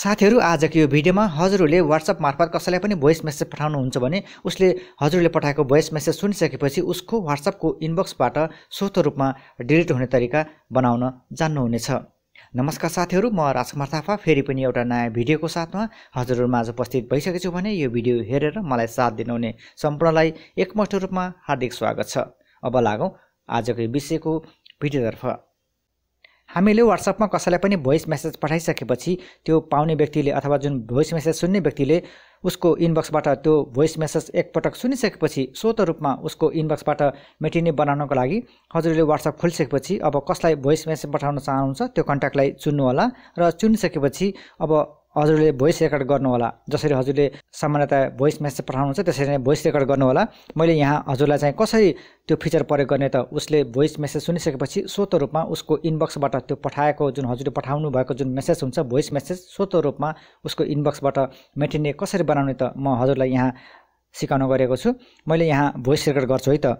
साथीहरू आजको यो भिडियोमा हजुरहरूले वाट्सएप मार्फत कसैलाई पनि भोइस मेसेज पठाउनुहुन्छ भने उसले हजुरले पठाएको भोइस मेसेज सुनिसकेपछि उसको वाट्सएपको इनबक्सबाट स्वत रूपमा डिलिट हुने तरिका बनाउन जान्नुहुनेछ नमस्कार साथीहरू म राजकुमार थापा फेरि पनि एउटा नयाँ भिडियोको साथमा हजुरहरूमा आज उपस्थित भइसकेछु भने यो भिडियो हेरेर मलाई साथ दिनुहुने सम्पूर्णलाई एकमष्ट रूपमा हार्दिक स्वागत छ अब लागौँ आजको यो विषयको भिडियोतर्फ हामीले वाट्सएपमा कसैलाई पनि भोइस मेसेज पठाइसकेपछि त्यो पाउने व्यक्तिले अथवा जुन भोइस मेसेज सुन्ने व्यक्तिले उसको इनबक्सबाट त्यो भोइस मेसेज एकपटक सुनिसकेपछि स्वत रूपमा उसको इनबक्सबाट मेटिने बनाउनको लागि हजुरले वाट्सएप खोलिसकेपछि अब कसलाई भोइस मेसेज पठाउन चाहनुहुन्छ त्यो कन्ट्याक्टलाई चुन्नुहोला र चुनिसकेपछि अब हजुरले भोइस रेकर्ड गर्नुहोला जसरी हजुरले सामान्यतया भोइस मेसेज पठाउनुहुन्छ त्यसरी नै भोइस रेकर्ड गर्नुहोला मैले यहाँ हजुरलाई चाहिँ कसरी त्यो फिचर प्रयोग गर्ने त उसले भोइस मेसेज सुनिसकेपछि स्वतः रूपमा उसको इनबक्सबाट त्यो पठाएको जुन हजुरले पठाउनु भएको जुन मेसेज हुन्छ भोइस मेसेज स्वतः रूपमा उसको इनबक्सबाट मेटिने कसरी बनाउने त म हजुरलाई यहाँ सिकाउन गरेको छु मैले यहाँ भोइस रेकर्ड गर्छु है त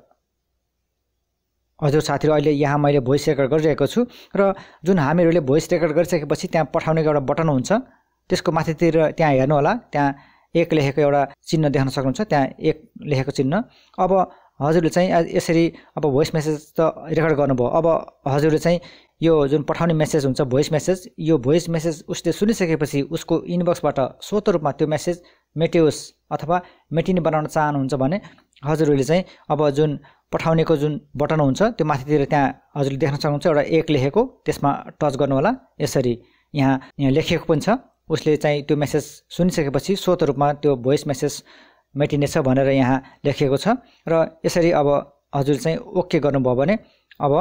हजुर साथीहरू अहिले यहाँ मैले भोइस रेकर्ड गरिरहेको छु र जुन हामीहरूले भोइस रेकर्ड गरिसकेपछि त्यहाँ पठाउने एउटा बटन हुन्छ त्यसको माथितिर त्यहाँ हेर्नु होला त्यहाँ एक लेखेको एउटा चिन्ह देख्न सक्नुहुन्छ त्यहाँ एक लेखेको चिन्ह अब हजुरले चाहिँ यसरी अब भोइस मेसेज त रेकर्ड गर्नुभयो अब हजुरले चाहिँ यो जुन पठाउने मेसेज हुन्छ भोइस मेसेज यो भोइस मेसेज उसले सुनिसकेपछि उसको इनबक्सबाट स्वत रूपमा त्यो मेसेज मेटियोस् अथवा मेटिने बनाउन चाहनुहुन्छ भने हजुरहरूले चाहिँ अब जुन पठाउनेको जुन बटन हुन्छ त्यो माथितिर त्यहाँ हजुरले देख्न सक्नुहुन्छ एउटा एक लेखेको त्यसमा टच गर्नुहोला यसरी यहाँ यहाँ लेखिएको पनि छ उसले चाहिँ त्यो मेसेज सुनिसकेपछि स्वत रूपमा त्यो भोइस मेसेज मेटिनेछ भनेर यहाँ लेखिएको छ र यसरी अब हजुर चाहिँ ओके गर्नुभयो भने अब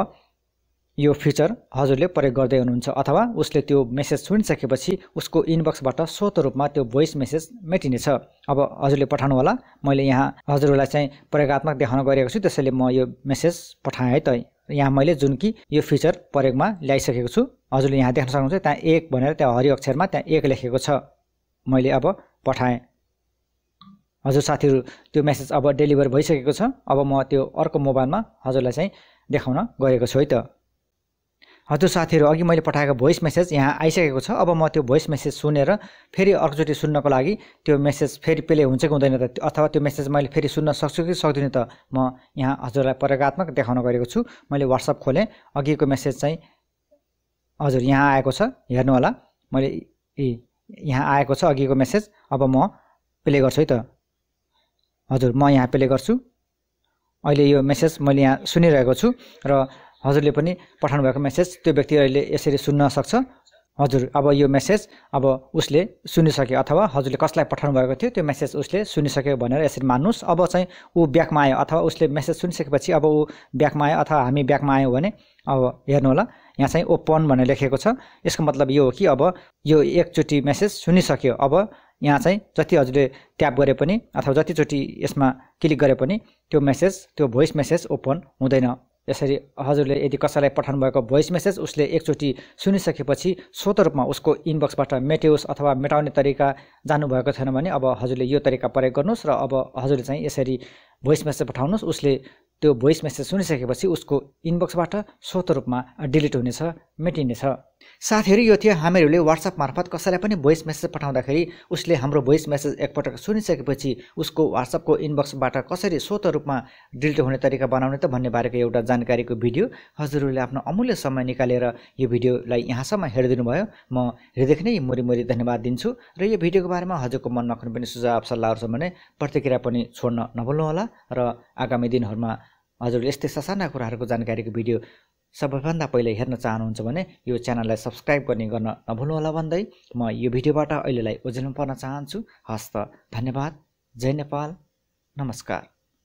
यो फिचर हजुरले प्रयोग गर्दै हुनुहुन्छ अथवा उसले त्यो मेसेज सुनिसकेपछि उसको इनबक्सबाट स्वत रूपमा त्यो भोइस मेसेज मेटिनेछ अब हजुरले पठाउनु होला मैले यहाँ हजुरहरूलाई चाहिँ प्रयोगत्मक देखाउन गरेको छु त्यसैले म यो मेसेज पठाएँ है त यहाँ मैले जुन कि यो फिचर प्रयोगमा ल्याइसकेको छु हजुरले यहाँ देख्न सक्नुहुन्छ त्यहाँ एक भनेर त्यहाँ हरि अक्षरमा त्यहाँ एक लेखेको छ मैले अब पठाएँ हजुर साथीहरू त्यो मेसेज अब डेलिभर भइसकेको छ अब म त्यो अर्को मोबाइलमा हजुरलाई चाहिँ देखाउन गएको छु है त हजुर साथीहरू अघि मैले पठाएको भोइस मेसेज यहाँ आइसकेको छ अब म त्यो भोइस मेसेज सुनेर फेरि अर्कोचोटि सुन्नको लागि त्यो मेसेज फेरि प्ले हुन्छ कि हुँदैन त अथवा त्यो मेसेज मैले फेरि सुन्न सक्छु कि सक्दिनँ त म यहाँ हजुरलाई प्रयोगत्मक देखाउन गरेको छु मैले वाट्सएप खोलेँ अघिको मेसेज चाहिँ हजुर यहाँ आएको छ हेर्नु होला मैले ए यहाँ आएको छ अघिको मेसेज अब म प्ले गर्छु है त हजुर म यहाँ प्ले गर्छु अहिले यो मेसेज मैले यहाँ सुनिरहेको छु र हजुरले पनि पठाउनु भएको मेसेज त्यो व्यक्ति अहिले यसरी सुन्न सक्छ हजुर अब यो मेसेज अब उसले सुनिसक्यो अथवा हजुरले कसलाई पठाउनु भएको थियो त्यो मेसेज उसले सुनिसक्यो भनेर यसरी मान्नुहोस् अब चाहिँ ऊ ब्याकमा आयो अथवा उसले मेसेज सुनिसकेपछि अब ऊ ब्याकमा आयो अथवा हामी ब्याकमा आयौँ भने अब हेर्नु होला यहाँ चाहिँ ओपन भनेर लेखेको छ यसको मतलब यो हो कि अब यो एकचोटि मेसेज सुनिसक्यो अब यहाँ चाहिँ जति हजुरले ट्याप गरे पनि अथवा जतिचोटि यसमा क्लिक गरे पनि त्यो मेसेज त्यो भोइस मेसेज ओपन हुँदैन यसरी हजुरले यदि कसैलाई भएको भोइस मेसेज उसले एकचोटि सुनिसकेपछि स्वत रूपमा उसको इनबक्सबाट मेटेउस अथवा मेटाउने तरिका जानुभएको छैन भने अब हजुरले यो तरिका प्रयोग गर्नुहोस् र अब हजुरले चाहिँ यसरी भोइस मेसेज पठाउनुहोस् उसले त्यो भोइस मेसेज सुनिसकेपछि उसको इनबक्सबाट स्वत रूपमा डिलिट हुनेछ मेटिनेछ साथीहरू यो थियो हामीहरूले वाट्सएप मार्फत कसैलाई पनि भोइस मेसेज पठाउँदाखेरि उसले हाम्रो भोइस मेसेज एकपटक सुनिसकेपछि उसको वाट्सएपको इनबक्सबाट कसरी स्वत रूपमा डिलिट हुने तरिका बनाउने त भन्ने बारेको एउटा जानकारीको भिडियो हजुरहरूले आफ्नो अमूल्य समय निकालेर यो भिडियोलाई यहाँसम्म हेरिदिनु भयो म हेरिदेखि नै मुरी मुरी धन्यवाद दिन्छु र यो भिडियोको बारेमा हजुरको मनमा कुनै पनि सुझाव सल्लाहहरू छ भने प्रतिक्रिया पनि छोड्न नभुल्नुहोला र आगामी दिनहरूमा हजुरले यस्तै ससाना कुराहरूको जानकारीको भिडियो सबैभन्दा पहिले हेर्न चाहनुहुन्छ भने यो च्यानललाई सब्सक्राइब गर्ने गर्न नभुल्नुहोला भन्दै म यो भिडियोबाट अहिलेलाई ओझेलमा पर्न चाहन्छु हस्त धन्यवाद जय नेपाल नमस्कार